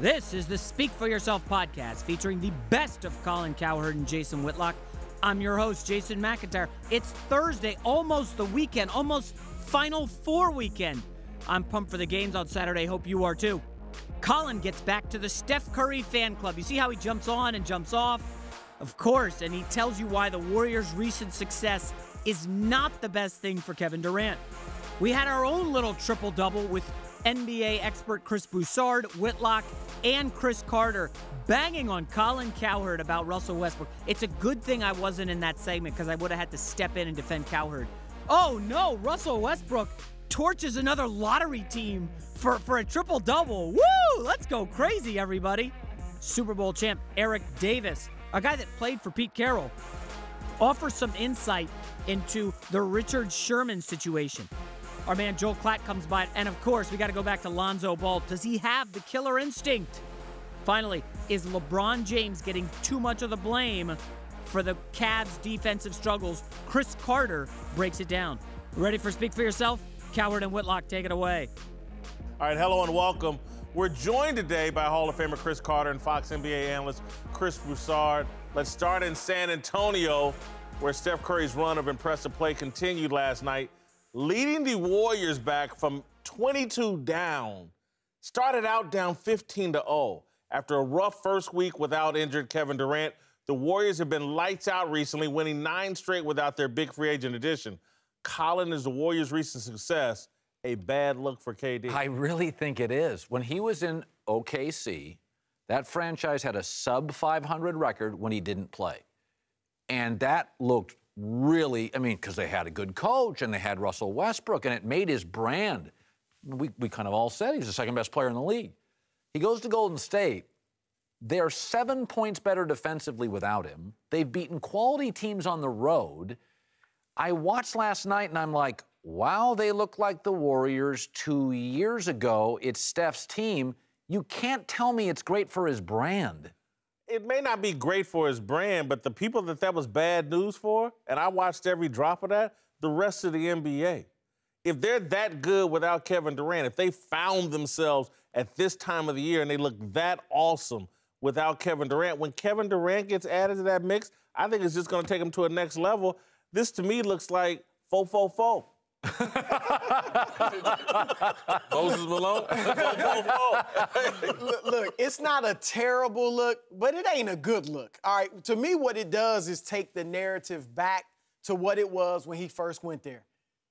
This is the Speak for Yourself podcast featuring the best of Colin Cowherd and Jason Whitlock. I'm your host, Jason McIntyre. It's Thursday, almost the weekend, almost Final Four weekend. I'm pumped for the games on Saturday. Hope you are too. Colin gets back to the Steph Curry fan club. You see how he jumps on and jumps off? Of course, and he tells you why the Warriors' recent success is not the best thing for Kevin Durant. We had our own little triple double with NBA expert Chris Broussard, Whitlock, and Chris Carter banging on Colin Cowherd about Russell Westbrook. It's a good thing I wasn't in that segment because I would have had to step in and defend Cowherd. Oh no, Russell Westbrook torches another lottery team for, for a triple double. Woo! Let's go crazy, everybody. Super Bowl champ Eric Davis, a guy that played for Pete Carroll, offers some insight into the Richard Sherman situation. Our man Joel Klatt comes by. And of course, we got to go back to Lonzo Ball. Does he have the killer instinct? Finally, is LeBron James getting too much of the blame for the Cavs' defensive struggles? Chris Carter breaks it down. Ready for Speak for Yourself? Coward and Whitlock, take it away. All right, hello and welcome. We're joined today by Hall of Famer Chris Carter and Fox NBA analyst Chris Broussard. Let's start in San Antonio, where Steph Curry's run of impressive play continued last night leading the Warriors back from 22 down. Started out down 15 to 0. After a rough first week without injured Kevin Durant, the Warriors have been lights out recently, winning nine straight without their big free agent addition. Colin, is the Warriors' recent success a bad look for KD? I really think it is. When he was in OKC, that franchise had a sub 500 record when he didn't play. And that looked really, I mean, because they had a good coach and they had Russell Westbrook and it made his brand. We, we kind of all said he's the second best player in the league. He goes to Golden State. They're seven points better defensively without him. They've beaten quality teams on the road. I watched last night and I'm like, wow, they look like the Warriors two years ago. It's Steph's team. You can't tell me it's great for his brand it may not be great for his brand, but the people that that was bad news for, and I watched every drop of that, the rest of the NBA. If they're that good without Kevin Durant, if they found themselves at this time of the year and they look that awesome without Kevin Durant, when Kevin Durant gets added to that mix, I think it's just going to take them to a next level. This to me looks like fo fo fo. Moses Malone. look, look, it's not a terrible look, but it ain't a good look. All right, to me, what it does is take the narrative back to what it was when he first went there.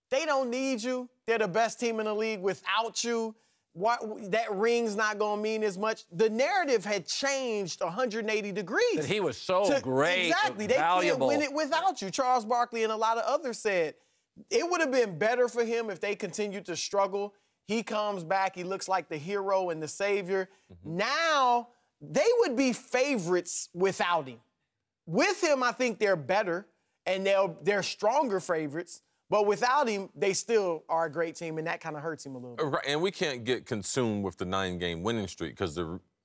They don't need you. They're the best team in the league without you. What, that ring's not gonna mean as much. The narrative had changed 180 degrees. That he was so to, great, exactly. They can't win it without you. Charles Barkley and a lot of others said it would have been better for him if they continued to struggle. He comes back, he looks like the hero and the savior. Mm-hmm. Now, they would be favorites without him. With him, I think they're better and they'll, they're stronger favorites. But without him, they still are a great team, and that kind of hurts him a little bit. Right, and we can't get consumed with the nine-game winning streak because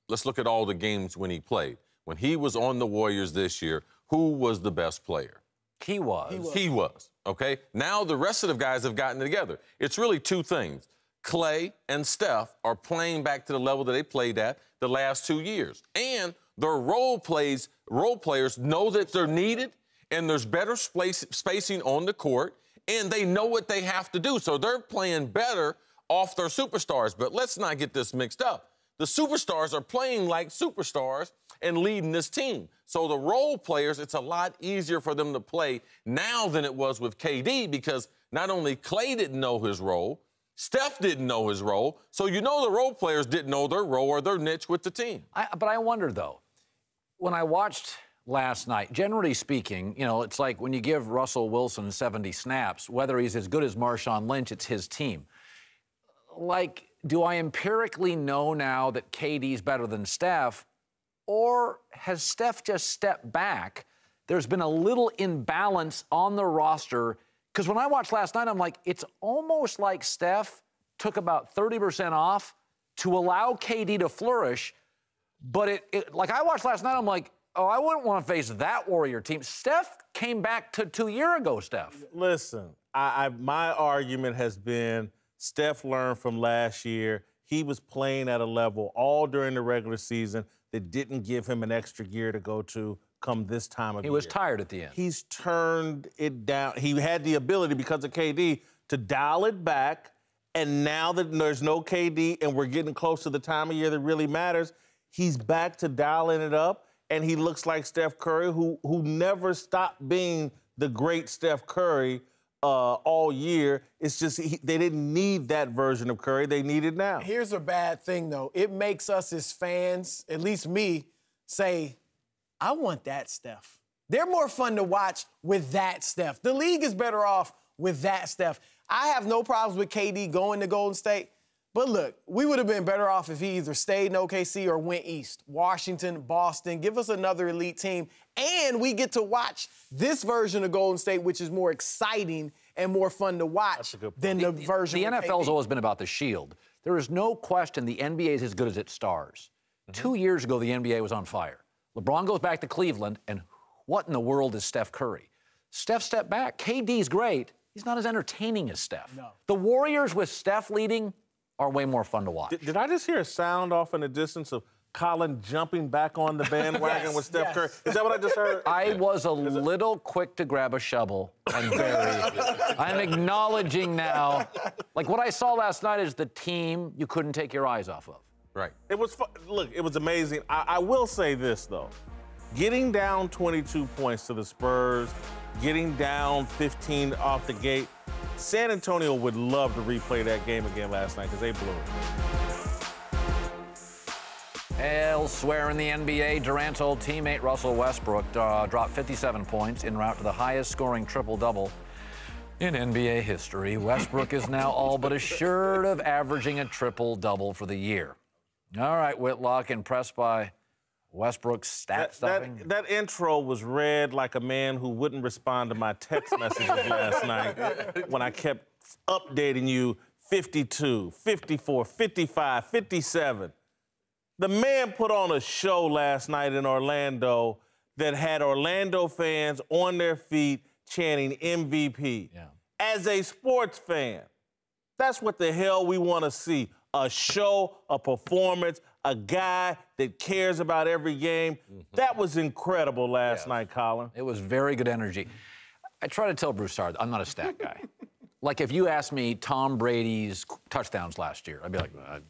let's look at all the games when he played. When he was on the Warriors this year, who was the best player? He was. He was. He was okay? Now the rest of the guys have gotten together. It's really two things. Clay and Steph are playing back to the level that they played at the last two years. And their role plays, role players know that they're needed and there's better space, spacing on the court and they know what they have to do. So they're playing better off their superstars. But let's not get this mixed up. The superstars are playing like superstars and leading this team. So the role players, it's a lot easier for them to play now than it was with KD because not only Clay didn't know his role, Steph didn't know his role. So you know the role players didn't know their role or their niche with the team. I, but I wonder though, when I watched last night, generally speaking, you know, it's like when you give Russell Wilson 70 snaps, whether he's as good as Marshawn Lynch, it's his team. Like, do I empirically know now that KD's better than Steph? Or has Steph just stepped back? There's been a little imbalance on the roster. Because when I watched last night, I'm like, it's almost like Steph took about 30% off to allow KD to flourish. But it, it, like I watched last night, I'm like, oh, I wouldn't want to face that Warrior team. Steph came back to two year ago, Steph. Listen, I, I, my argument has been Steph learned from last year. He was playing at a level all during the regular season that didn't give him an extra gear to go to come this time of he year. He was tired at the end. He's turned it down. He had the ability because of KD to dial it back. And now that there's no KD and we're getting close to the time of year that really matters, he's back to dialing it up. And he looks like Steph Curry, who who never stopped being the great Steph Curry uh, all year. It's just he, they didn't need that version of Curry. They need it now. Here's a bad thing, though. It makes us as fans, at least me, say, I want that Steph. They're more fun to watch with that Steph. The league is better off with that Steph. I have no problems with KD going to Golden State. But look, we would have been better off if he either stayed in OKC or went east. Washington, Boston, give us another elite team. And we get to watch this version of Golden State, which is more exciting and more fun to watch than the, the version The, the NFL's always been about the shield. There is no question the NBA is as good as its stars. Mm -hmm. Two years ago, the NBA was on fire. LeBron goes back to Cleveland, and what in the world is Steph Curry? Steph stepped back. KD's great. He's not as entertaining as Steph. No. The Warriors with Steph leading, are way more fun to watch. Did, did I just hear a sound off in the distance of Colin jumping back on the bandwagon yes, with Steph yes. Curry. Is that what I just heard? I was a little quick to grab a shovel and bury. I'm acknowledging now. Like what I saw last night is the team you couldn't take your eyes off of. Right. It was fun. look. It was amazing. I, I will say this though, getting down 22 points to the Spurs, getting down 15 off the gate San Antonio would love to replay that game again last night because they blew it. Elsewhere in the NBA, Durant's old teammate Russell Westbrook uh, dropped 57 points en route to the highest scoring triple double in NBA history. Westbrook is now all but assured of averaging a triple double for the year. All right, Whitlock, impressed by Westbrook stat that, stuffing. That, that, intro was read like a man who wouldn't respond to my text messages last night when I kept updating you 52, 54, 55, 57. The man put on a show last night in Orlando that had Orlando fans on their feet chanting MVP. Yeah. As a sports fan, that's what the hell we want to see a show, a performance, a guy that cares about every game. Mm -hmm. That was incredible last yes. night, Colin. It was very good energy. I try to tell Bruce Hard, I'm not a stat guy. like if you asked me Tom Brady's touchdowns last year, I'd be like, uh,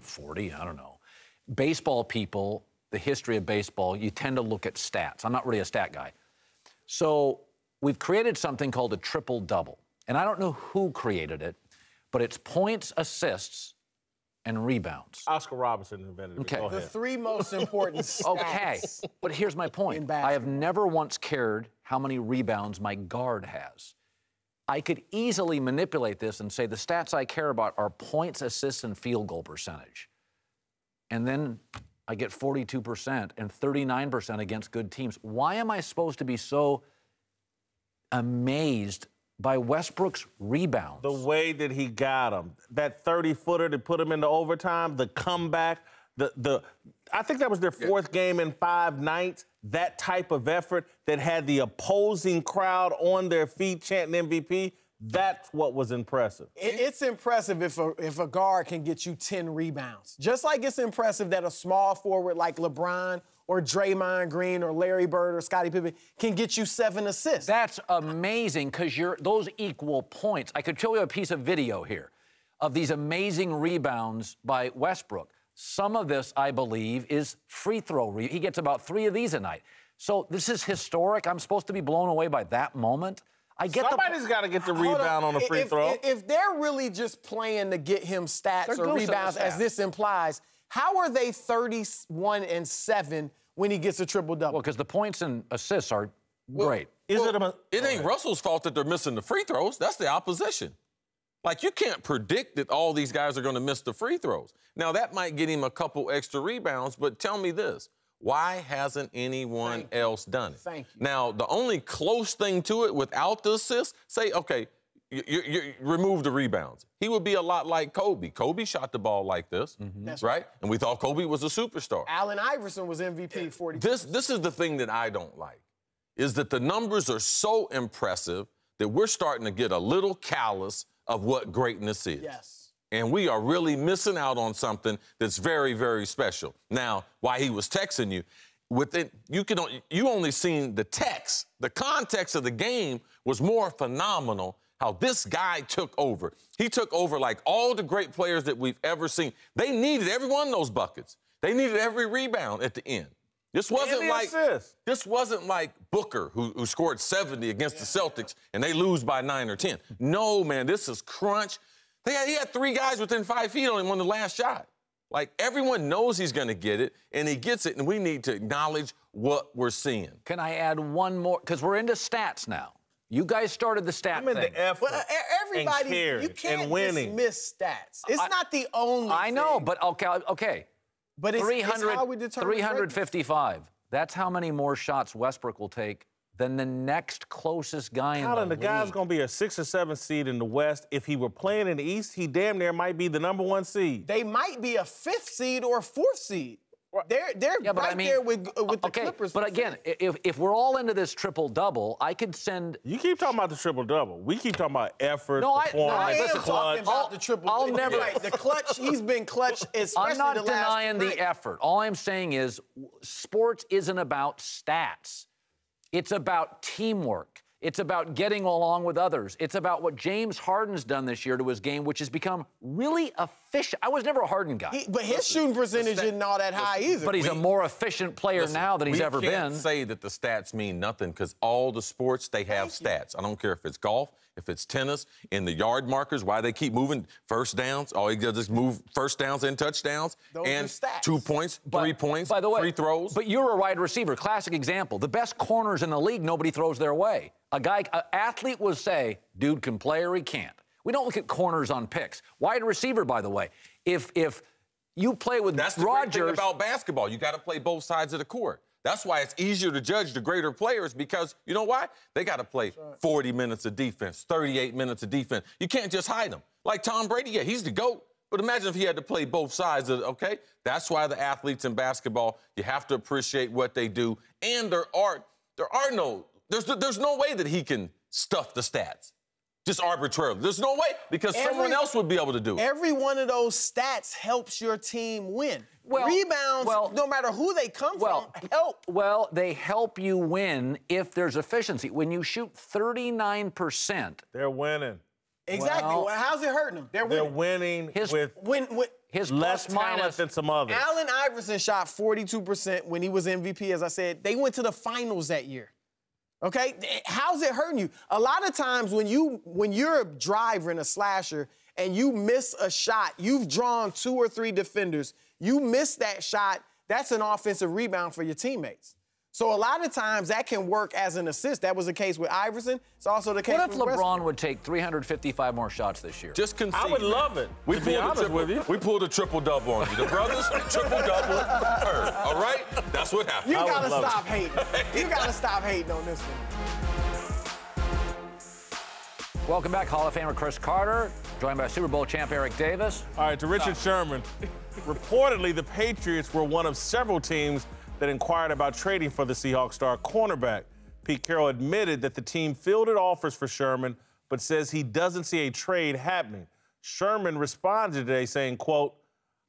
40, I don't know. Baseball people, the history of baseball, you tend to look at stats. I'm not really a stat guy. So we've created something called a triple double. And I don't know who created it, but it's points, assists, and rebounds. Oscar Robinson invented it. The three most important Okay. But here's my point. I have never once cared how many rebounds my guard has. I could easily manipulate this and say the stats I care about are points, assists, and field goal percentage. And then I get 42% and 39% against good teams. Why am I supposed to be so amazed by Westbrook's rebounds. The way that he got him, that 30 footer to put him into overtime, the comeback, the the I think that was their fourth yeah. game in five nights. That type of effort that had the opposing crowd on their feet chanting MVP. That's what was impressive. it's impressive if a, if a guard can get you 10 rebounds. Just like it's impressive that a small forward like LeBron or Draymond Green or Larry Bird or Scottie Pippen can get you seven assists. That's amazing because you're those equal points. I could show you a piece of video here of these amazing rebounds by Westbrook. Some of this, I believe, is free throw. He gets about three of these a night. So this is historic. I'm supposed to be blown away by that moment. I get somebody's got to get the rebound on. on. a free if, throw. If, if they're really just playing to get him stats they're or rebounds, as this implies, how are they 31 and 7 when he gets a triple double? Well, because the points and assists are well, great. Is well, it a, It ain't Russell's fault that they're missing the free throws. That's the opposition. Like, you can't predict that all these guys are going to miss the free throws. Now, that might get him a couple extra rebounds, but tell me this. Why hasn't anyone Thank else done it? Thank you. Now, the only close thing to it without the assist, say, okay, you, you, you, remove the rebounds. He would be a lot like Kobe. Kobe shot the ball like this, mm-hmm. right? right? And we thought Kobe was a superstar. Allen Iverson was MVP 40. This this is the thing that I don't like is that the numbers are so impressive that we're starting to get a little callous of what greatness is. Yes. And we are really missing out on something that's very very special. Now, why he was texting you, within you can you only seen the text. The context of the game was more phenomenal how this guy took over. He took over like all the great players that we've ever seen. They needed every one of those buckets. They needed every rebound at the end. This wasn't like assist. this wasn't like Booker who, who scored 70 against yeah, the Celtics and they lose by nine or ten. No, man, this is crunch. They had, he had three guys within five feet on him on the last shot. Like everyone knows he's going to get it, and he gets it, and we need to acknowledge what we're seeing. Can I add one more? Because we're into stats now. You guys started the stat I'm in thing. the effort. Well, everybody, you can't dismiss stats. It's I, not the only. I thing. know, but okay, okay. But it's, 300, it's 355. That's how many more shots Westbrook will take than the next closest guy Colin, in the, the guy's going to be a six or seven seed in the West. If he were playing in the East, he damn near might be the number one seed. They might be a fifth seed or a fourth seed. They're they're yeah, right I mean, there with uh, with the okay, Clippers. But again, if, if we're all into this triple double, I could send. You keep talking about the triple double. We keep talking about effort. No, I, no, I am clutch. talking about I'll, the triple. I'll never. Right, the clutch. He's been clutch. Especially I'm not the denying the effort. All I'm saying is, sports isn't about stats. It's about teamwork. It's about getting along with others. It's about what James Harden's done this year to his game, which has become really efficient. I was never a Harden guy. He, but his listen, shooting percentage stat, isn't all that listen, high either. But he's we, a more efficient player listen, now than he's ever been. We say that the stats mean nothing because all the sports, they have Thank stats. You. I don't care if it's golf, if it's tennis, in the yard markers, why they keep moving first downs. All he does is move first downs and touchdowns. Those and stats. two points, but, three points, by the way, free throws. But you're a wide receiver. Classic example. The best corners in the league, nobody throws their way. A guy, an athlete will say, dude can play or he can't. We don't look at corners on picks. Wide receiver, by the way. If if you play with That's Rodgers. That's the great thing about basketball. You got to play both sides of the court. That's why it's easier to judge the greater players because you know why? They got to play 40 minutes of defense, 38 minutes of defense. You can't just hide them. Like Tom Brady, yeah, he's the GOAT. But imagine if he had to play both sides of, okay? That's why the athletes in basketball, you have to appreciate what they do. And there are there are no there's there's no way that he can stuff the stats just arbitrarily. There's no way because every, someone else would be able to do it. Every one of those stats helps your team win. Well, Rebounds, well, no matter who they come well, from, help. Well, they help you win if there's efficiency. When you shoot 39%, they're winning. Exactly. Well, How's it hurting them? They're winning. They're winning his, with win, his less talent minus. than some others. Allen Iverson shot 42% when he was MVP, as I said. They went to the finals that year. Okay? How's it hurting you? A lot of times when you when you're a driver and a slasher and you miss a shot, you've drawn two or three defenders. You miss that shot, that's an offensive rebound for your teammates. So a lot of times that can work as an assist. That was the case with Iverson. It's also the case. What if LeBron would take 355 more shots this year? Just concede. I would love it. We to be honest triple, with you. We pulled a triple double on you. The brothers triple double. Third. Er, all right. That's what happened. You I gotta stop it. hating. You gotta stop hating on this one. Welcome back, Hall of Famer Chris Carter, joined by Super Bowl champ Eric Davis. All right, to Richard stop. Sherman. Reportedly, the Patriots were one of several teams that inquired about trading for the Seahawks star cornerback. Pete Carroll admitted that the team fielded offers for Sherman, but says he doesn't see a trade happening. Sherman responded today saying, quote,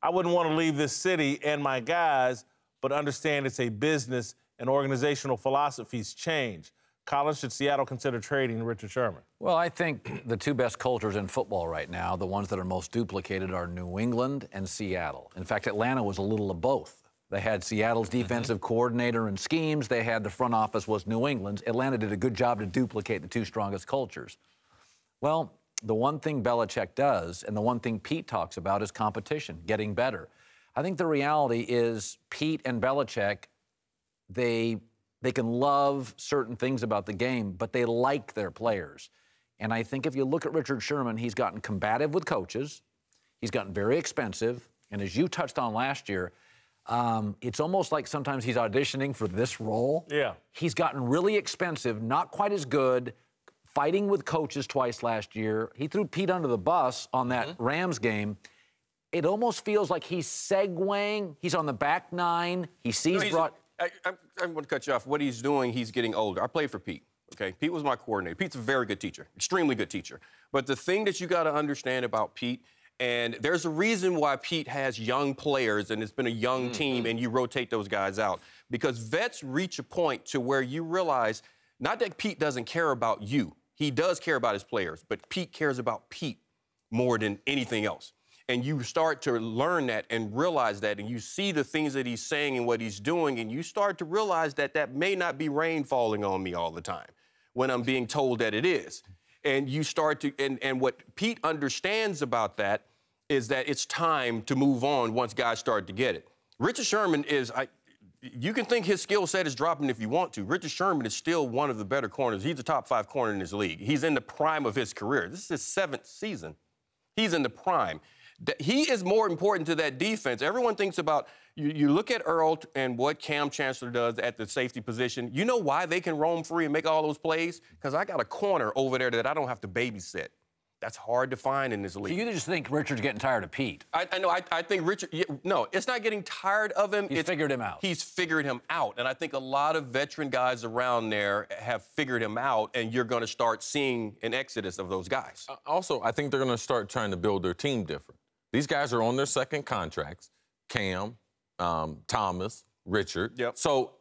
I wouldn't want to leave this city and my guys, but understand it's a business and organizational philosophies change. College should Seattle consider trading Richard Sherman? Well, I think the two best cultures in football right now, the ones that are most duplicated, are New England and Seattle. In fact, Atlanta was a little of both. They had Seattle's mm-hmm. defensive mm-hmm. coordinator and schemes. They had the front office was New England's. Atlanta did a good job to duplicate the two strongest cultures. Well, the one thing Belichick does and the one thing Pete talks about is competition, getting better. I think the reality is Pete and Belichick, they they can love certain things about the game, but they like their players. And I think if you look at Richard Sherman, he's gotten combative with coaches. He's gotten very expensive. And as you touched on last year, um, it's almost like sometimes he's auditioning for this role. Yeah. He's gotten really expensive, not quite as good, fighting with coaches twice last year. He threw Pete under the bus on that mm-hmm. Rams game. It almost feels like he's segueing. He's on the back nine. He sees no, I, am going to cut you off. What he's doing, he's getting older. I played for Pete. Okay, Pete was my coordinator. Pete's a very good teacher, extremely good teacher. But the thing that you got to understand about Pete and there's a reason why Pete has young players and it's been a young mm-hmm. team mm. and you rotate those guys out because vets reach a point to where you realize not that Pete doesn't care about you. He does care about his players, but Pete cares about Pete more than anything else. And you start to learn that and realize that, and you see the things that he's saying and what he's doing, and you start to realize that that may not be rain falling on me all the time when I'm being told that it is and you start to and, and what Pete understands about that is that it's time to move on once guys start to get it. Richard Sherman is I you can think his skill set is dropping if you want to. Richard Sherman is still one of the better corners. He's a top five corner in his league. He's in the prime of his career. This is his seventh season. He's in the prime. He is more important to that defense. Everyone thinks about you, you look at Earl and what Cam Chancellor does at the safety position. You know why they can roam free and make all those plays? Because I got a corner over there that I don't have to babysit. That's hard to find in this league. So you just think Richard's getting tired of Pete? I, I know. I, I, think Richard. no, it's not getting tired of him. He's it's, figured him out. He's figured him out, and I think a lot of veteran guys around there have figured him out, and you're going to start seeing an exodus of those guys. Uh, also, I think they're going to start trying to build their team different. These guys are on their second contracts. Cam, um, Thomas, Richard. Yep. So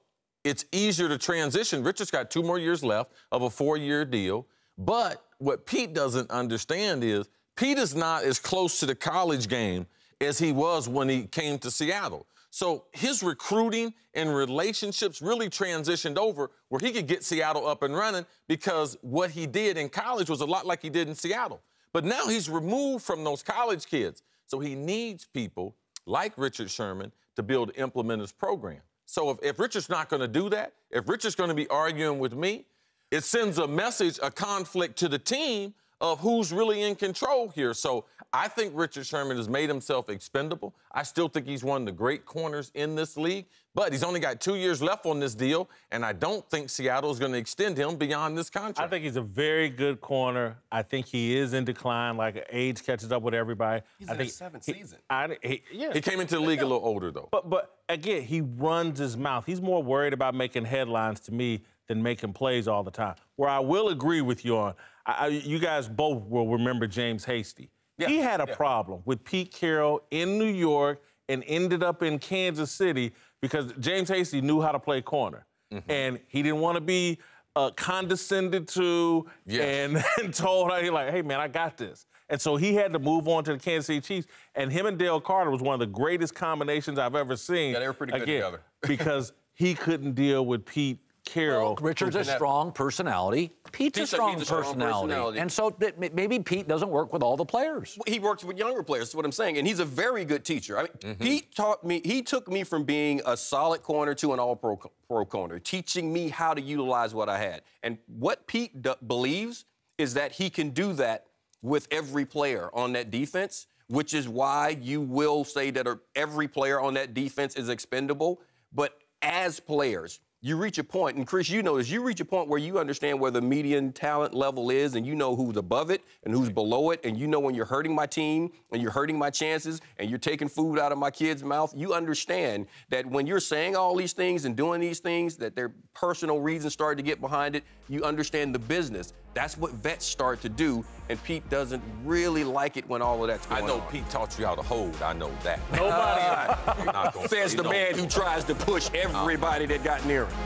it's easier to transition. Richard's got two more years left of a four-year deal. But what Pete doesn't understand is Pete is not as close to the college game as he was when he came to Seattle. So his recruiting and relationships really transitioned over where he could get Seattle up and running because what he did in college was a lot like he did in Seattle. But now he's removed from those college kids. So he needs people like Richard Sherman to build implement his program. So if, if Richard's not going to do that, if Richard's going to be arguing with me, it sends a message, a conflict to the team of who's really in control here. So I think Richard Sherman has made himself expendable. I still think he's one of the great corners in this league. But he's only got two years left on this deal, and I don't think Seattle's going to extend him beyond this contract. I think he's a very good corner. I think he is in decline. Like age catches up with everybody. He's I in think his seventh he, season. I, he, yeah. he came into the league a little older though. But but again, he runs his mouth. He's more worried about making headlines to me than making plays all the time. Where I will agree with you on, I, you guys both will remember James Hasty. Yeah. He had a yeah. problem with Pete Carroll in New York and ended up in Kansas City because James Hasty knew how to play corner, mm-hmm. and he didn't want to be uh, condescended to yes. and, and, told he like, hey man, I got this. And so he had to move on to the Kansas City Chiefs. And him and Dale Carter was one of the greatest combinations I've ever seen. Yeah, they were pretty good again, together. because he couldn't deal with Pete Carol. Well, Richard's a strong personality. Pete's, Pete's a strong, a strong personality. And so maybe Pete doesn't work with all the players. He works with younger players, is what I'm saying. And he's a very good teacher. I mean, mm -hmm. Pete taught me, he took me from being a solid corner to an all pro, pro corner, teaching me how to utilize what I had. And what Pete believes is that he can do that with every player on that defense, which is why you will say that er, every player on that defense is expendable. But as players, you reach a point, and Chris, you know this, you reach a point where you understand where the median talent level is, and you know who's above it and who's below it, and you know when you're hurting my team and you're hurting my chances and you're taking food out of my kid's mouth. You understand that when you're saying all these things and doing these things, that their personal reasons started to get behind it, you understand the business. That's what vets start to do, and Pete doesn't really like it when all of that's going on. I know on. Pete taught you how to hold. I know that. Nobody uh, gonna, says the man who tries to push everybody that got near him.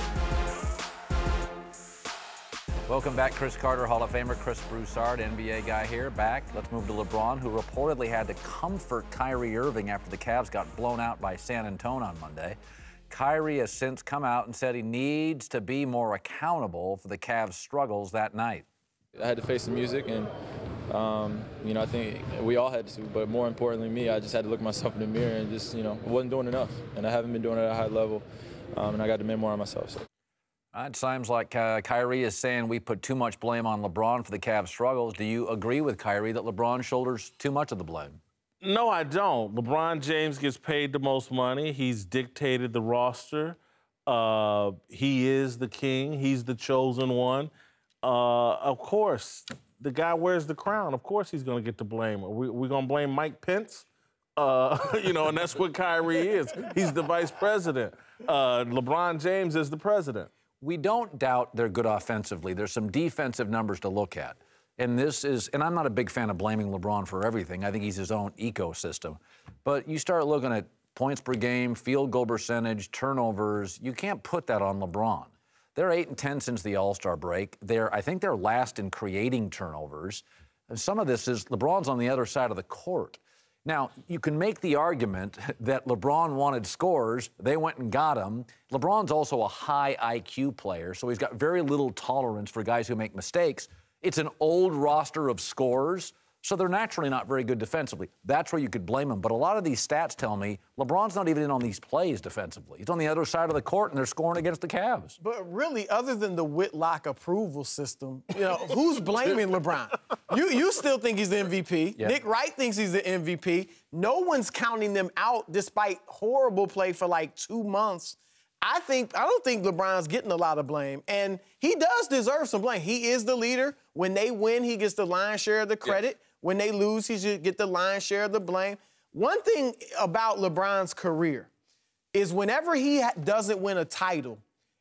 Welcome back, Chris Carter, Hall of Famer, Chris Broussard, NBA guy here. Back. Let's move to LeBron, who reportedly had to comfort Kyrie Irving after the Cavs got blown out by San Antonio on Monday. Kyrie has since come out and said he needs to be more accountable for the Cavs' struggles that night. I had to face the music, and um, you know, I think we all had to, but more importantly, me, I just had to look myself in the mirror and just, you know, wasn't doing enough, and I haven't been doing it at a high level, um, and I got to memoir on myself. So. It sounds like uh, Kyrie is saying we put too much blame on LeBron for the Cavs' struggles. Do you agree with Kyrie that LeBron shoulders too much of the blame? No, I don't. LeBron James gets paid the most money. He's dictated the roster. Uh, he is the king. He's the chosen one. Uh, of course, the guy wears the crown. Of course, he's going to get the blame. Are we, we going to blame Mike Pence? Uh, you know, and that's what Kyrie is. He's the vice president. Uh, LeBron James is the president. We don't doubt they're good offensively. There's some defensive numbers to look at. And this is, and I'm not a big fan of blaming LeBron for everything. I think he's his own ecosystem. But you start looking at points per game, field goal percentage, turnovers. You can't put that on LeBron. They're 8 and 10 since the All Star break. They're, I think they're last in creating turnovers. And some of this is LeBron's on the other side of the court. Now, you can make the argument that LeBron wanted scores. They went and got them. LeBron's also a high IQ player, so he's got very little tolerance for guys who make mistakes. It's an old roster of scores. So they're naturally not very good defensively. That's where you could blame them. But a lot of these stats tell me LeBron's not even in on these plays defensively. He's on the other side of the court and they're scoring against the Cavs. But really, other than the Whitlock approval system, you know, who's blaming LeBron? You you still think he's the MVP. Yeah. Nick Wright thinks he's the MVP. No one's counting them out despite horrible play for like two months. I think I don't think LeBron's getting a lot of blame, and he does deserve some blame. He is the leader. When they win, he gets the lion's share of the credit. When they lose, he should get the lion's share of the blame. One thing about LeBron's career is whenever he doesn't win a title,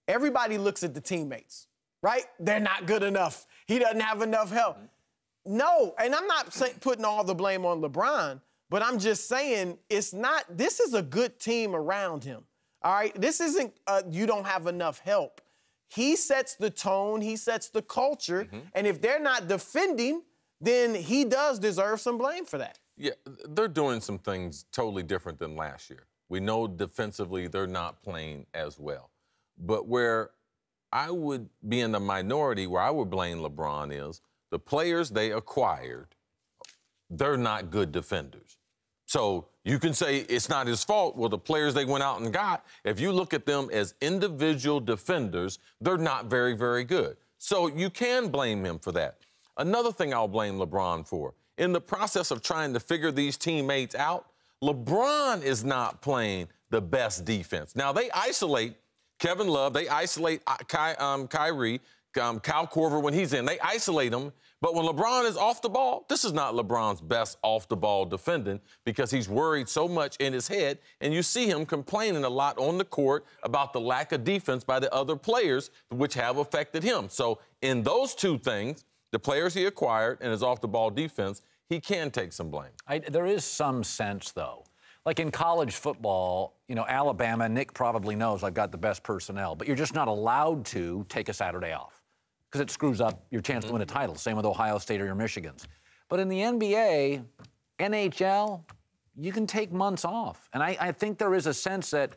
everybody looks at the teammates, right? They're not good enough. He doesn't have enough help. No, and I'm not putting all the blame on LeBron, but I'm just saying it's not, this is a good team around him. All right, this isn't uh, you don't have enough help. He sets the tone, he sets the culture, mm -hmm. and if they're not defending, then he does deserve some blame for that. Yeah, they're doing some things totally different than last year. We know defensively they're not playing as well. But where I would be in the minority, where I would blame LeBron is the players they acquired, they're not good defenders. So you can say it's not his fault. Well, the players they went out and got, if you look at them as individual defenders, they're not very, very good. So you can blame him for that. Another thing I'll blame LeBron for in the process of trying to figure these teammates out, LeBron is not playing the best defense. Now, they isolate Kevin Love, they isolate uh, Ky, um, Kyrie, um, Kyle Corver when he's in, they isolate him. But when LeBron is off the ball, this is not LeBron's best off the ball defending because he's worried so much in his head. And you see him complaining a lot on the court about the lack of defense by the other players, which have affected him. So, in those two things, the players he acquired and his off the ball defense, he can take some blame. I, there is some sense, though. Like in college football, you know, Alabama, Nick probably knows I've got the best personnel, but you're just not allowed to take a Saturday off because it screws up your chance mm -hmm. to win a title. Same with Ohio State or your Michigans. But in the NBA, NHL, you can take months off. And I, I think there is a sense that,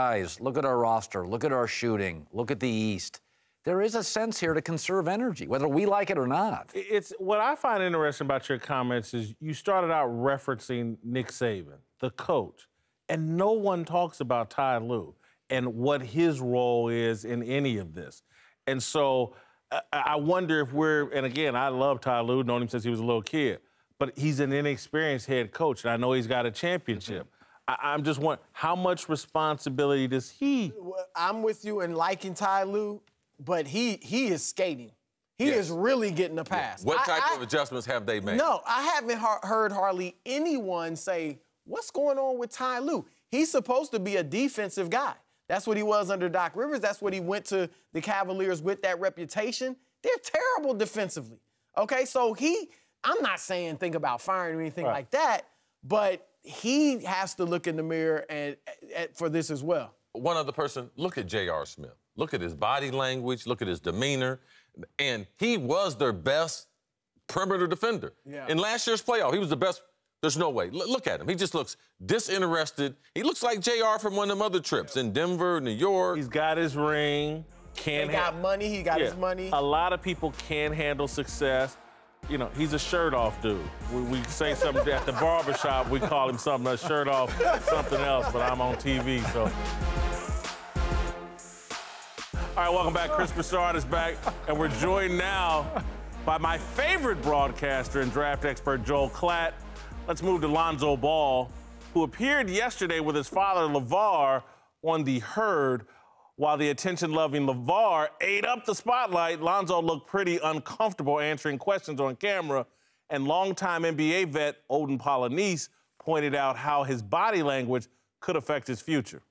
guys, look at our roster, look at our shooting, look at the East there is a sense here to conserve energy, whether we like it or not. It's what I find interesting about your comments is you started out referencing Nick Saban, the coach, and no one talks about Ty Lue and what his role is in any of this. And so I wonder if we're, and again, I love Ty Lue, known him since he was a little kid, but he's an inexperienced head coach, and I know he's got a championship. Mm -hmm. I, am just wondering how much responsibility does he? I'm with you in liking Ty Lue but he he is skating. He yes. is really getting a pass. What type I, of adjustments have they made? No, I haven't heard hardly anyone say, what's going on with Ty Lue? He's supposed to be a defensive guy. That's what he was under Doc Rivers. That's what he went to the Cavaliers with that reputation. They're terrible defensively. Okay, so he, I'm not saying think about firing or anything right. like that, but he has to look in the mirror and, and for this as well. One other person, look at J.R. Smith. Look at his body language, look at his demeanor. And he was their best perimeter defender. Yeah. In last year's playoff, he was the best. There's no way. L look at him. He just looks disinterested. He looks like JR from one of them other trips in Denver, New York. He's got his ring. Can he got money. He got yeah. his money. A lot of people can handle success. You know, he's a shirt off dude. We, we say something at the barbershop, we call him something, a shirt off, something else, but I'm on TV, so. All right, welcome back. Chris Broussard is back, and we're joined now by my favorite broadcaster and draft expert, Joel Klatt. Let's move to Lonzo Ball, who appeared yesterday with his father, LeVar, on the herd. While the attention loving LeVar ate up the spotlight, Lonzo looked pretty uncomfortable answering questions on camera. And longtime NBA vet Odin Polonese pointed out how his body language could affect his future.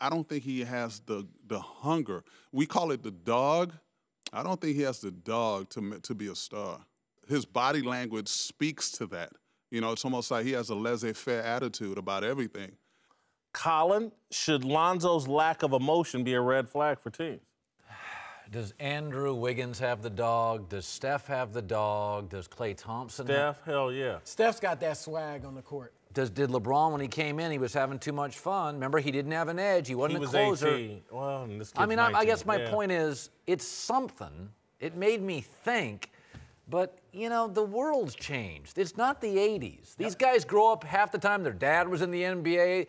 I don't think he has the, the hunger. We call it the dog. I don't think he has the dog to, to be a star. His body language speaks to that. You know, it's almost like he has a laissez faire attitude about everything. Colin, should Lonzo's lack of emotion be a red flag for teams? Does Andrew Wiggins have the dog? Does Steph have the dog? Does Clay Thompson? Steph, have... hell yeah. Steph's got that swag on the court. Does, did LeBron when he came in? He was having too much fun. Remember, he didn't have an edge. He wasn't he a closer. 18. Well, I mean, I, I guess my yeah. point is, it's something. It made me think, but you know, the world's changed. It's not the '80s. These yep. guys grow up half the time. Their dad was in the NBA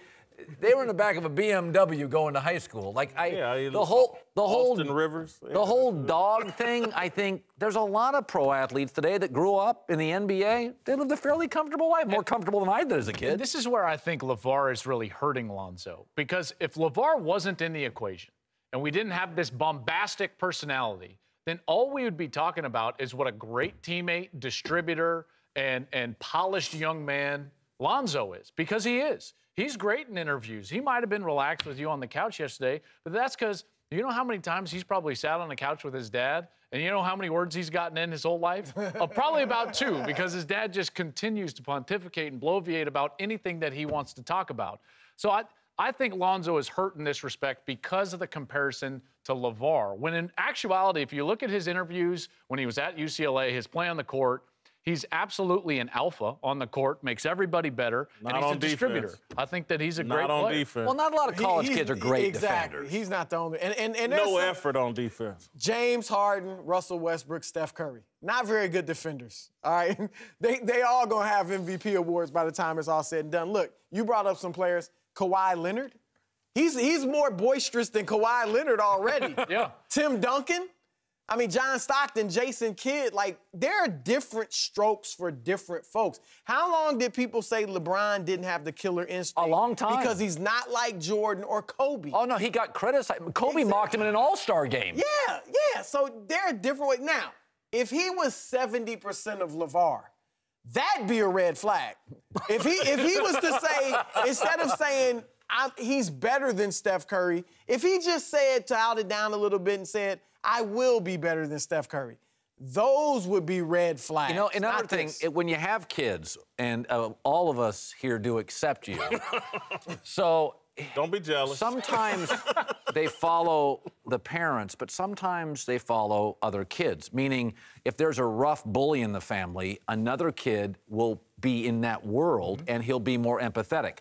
they were in the back of a BMW going to high school. Like I, yeah, the whole, the Austin whole, the whole dog thing. I think there's a lot of pro athletes today that grew up in the NBA. They lived a fairly comfortable life, more comfortable than I did as a kid. This is where I think Levar is really hurting Lonzo because if Levar wasn't in the equation and we didn't have this bombastic personality, then all we would be talking about is what a great teammate, distributor, and and polished young man Lonzo is because he is. He's great in interviews. He might have been relaxed with you on the couch yesterday, but that's because you know how many times he's probably sat on the couch with his dad? And you know how many words he's gotten in his whole life? uh, probably about two, because his dad just continues to pontificate and bloviate about anything that he wants to talk about. So I, I think Lonzo is hurt in this respect because of the comparison to LeVar. When in actuality, if you look at his interviews when he was at UCLA, his play on the court, He's absolutely an alpha on the court, makes everybody better, not and he's a defense. distributor. I think that he's a not great on player. defense. Well, not a lot of college he, kids are great exactly. defenders. He's not the only. And, and, and no effort on defense. James Harden, Russell Westbrook, Steph Curry, not very good defenders. All right, they they all gonna have MVP awards by the time it's all said and done. Look, you brought up some players, Kawhi Leonard. He's he's more boisterous than Kawhi Leonard already. yeah. Tim Duncan. I mean, John Stockton, Jason Kidd, like, there are different strokes for different folks. How long did people say LeBron didn't have the killer instinct? A long time. Because he's not like Jordan or Kobe. Oh, no, he got criticized. Kobe exactly. mocked him in an all star game. Yeah, yeah. So there are different ways. Now, if he was 70% of LeVar, that'd be a red flag. If he if he was to say, instead of saying I'm, he's better than Steph Curry. If he just said, dialed it down a little bit and said, I will be better than Steph Curry, those would be red flags. You know, another thing, it, when you have kids, and uh, all of us here do accept you, so. Don't be jealous. Sometimes they follow the parents, but sometimes they follow other kids. Meaning, if there's a rough bully in the family, another kid will be in that world mm -hmm. and he'll be more empathetic.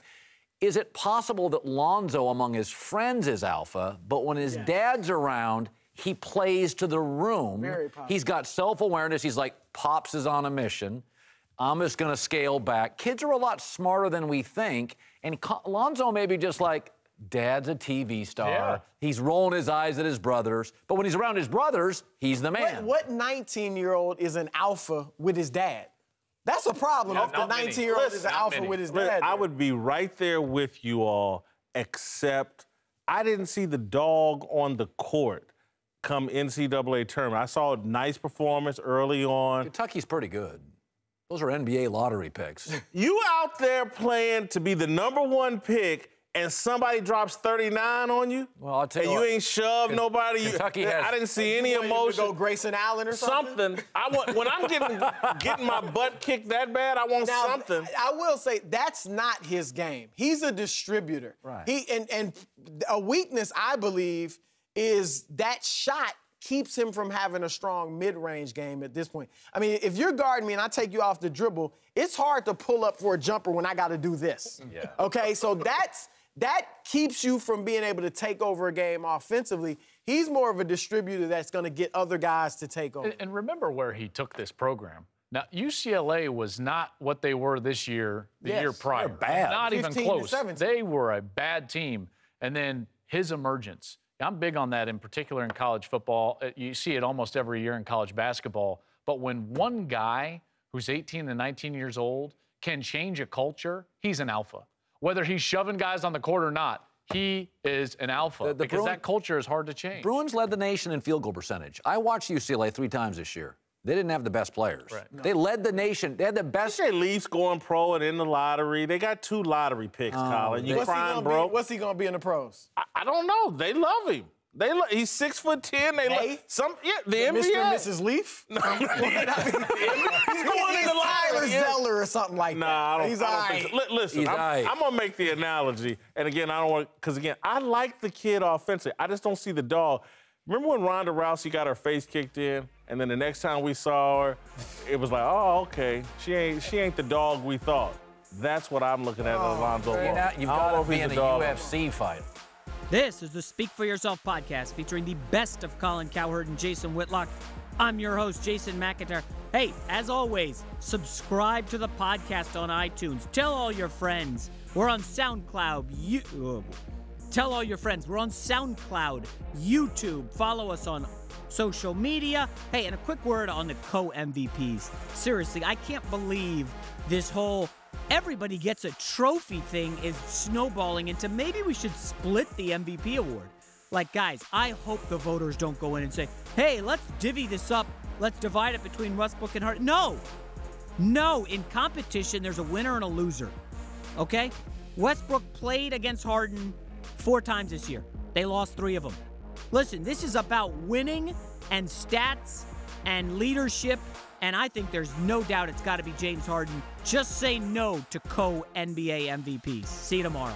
Is it possible that Lonzo among his friends is alpha, but when his yeah. dad's around, he plays to the room? Very possible. He's got self awareness. He's like, Pops is on a mission. I'm just going to scale back. Kids are a lot smarter than we think. And Lonzo may be just like, Dad's a TV star. Yeah. He's rolling his eyes at his brothers. But when he's around his brothers, he's the man. What 19 year old is an alpha with his dad? That's a problem. Yeah, the 19 year old is an alpha many. with his dad. I would be right there with you all, except I didn't see the dog on the court come NCAA tournament. I saw a nice performance early on. Kentucky's pretty good. Those are NBA lottery picks. you out there playing to be the number one pick and somebody drops 39 on you, well, I'll tell and you, you ain't shoved K- nobody. Kentucky you, has, I didn't see any emotion. Go Grayson Allen or something. Something. I want when I'm getting getting my butt kicked that bad, I want now, something. I will say that's not his game. He's a distributor. Right. He and and a weakness I believe is that shot keeps him from having a strong mid-range game at this point. I mean, if you're guarding me and I take you off the dribble, it's hard to pull up for a jumper when I got to do this. Yeah. Okay, so that's that keeps you from being able to take over a game offensively. He's more of a distributor that's going to get other guys to take over. And, remember where he took this program. Now UCLA was not what they were this year, the yes, year prior. They're bad. Not even close. They were a bad team. And then his emergence. I'm big on that in particular in college football. Uh, you see it almost every year in college basketball. But when one guy who's 18 and 19 years old can change a culture, he's an alpha whether he's shoving guys on the court or not. He is an alpha the, the because Bruin, that culture is hard to change. Bruins led the nation in field goal percentage. I watched UCLA three times this year. They didn't have the best players. Right. No. They led the nation. They had the best. They Leafs going pro and in the lottery. They got two lottery picks, um, Colin. You crying bro. Be, what's he gonna be in the pros? I, I don't know. They love him. They look, he's six foot ten. They look, some yeah, the, the NBA. Mr. and Mrs. Leaf. No, I mean, he's going into Tyler Zeller or something like nah, that. Nah, I don't. He's I don't think so. L- listen, he's I'm, I'm gonna make the analogy, and again, I don't want because again, I like the kid offensively. I just don't see the dog. Remember when Ronda Rousey got her face kicked in, and then the next time we saw her, it was like, oh, okay, she ain't she ain't the dog we thought. That's what I'm looking at, oh, Alonzo. Now, you've got to be in a UFC fight. This is the Speak for Yourself podcast featuring the best of Colin Cowherd and Jason Whitlock. I'm your host, Jason McIntyre. Hey, as always, subscribe to the podcast on iTunes. Tell all your friends. We're on SoundCloud. You, uh, tell all your friends. We're on SoundCloud, YouTube. Follow us on social media. Hey, and a quick word on the co MVPs. Seriously, I can't believe this whole everybody gets a trophy thing is snowballing into maybe we should split the MVP award. Like, guys, I hope the voters don't go in and say, hey, let's divvy this up. Let's divide it between Westbrook and Harden. No! No! In competition, there's a winner and a loser. Okay? Westbrook played against Harden four times this year. They lost three of them. Listen, this is about winning and stats and leadership and I think there's no doubt it's got to be James Harden. Just say no to co NBA MVPs. See you tomorrow.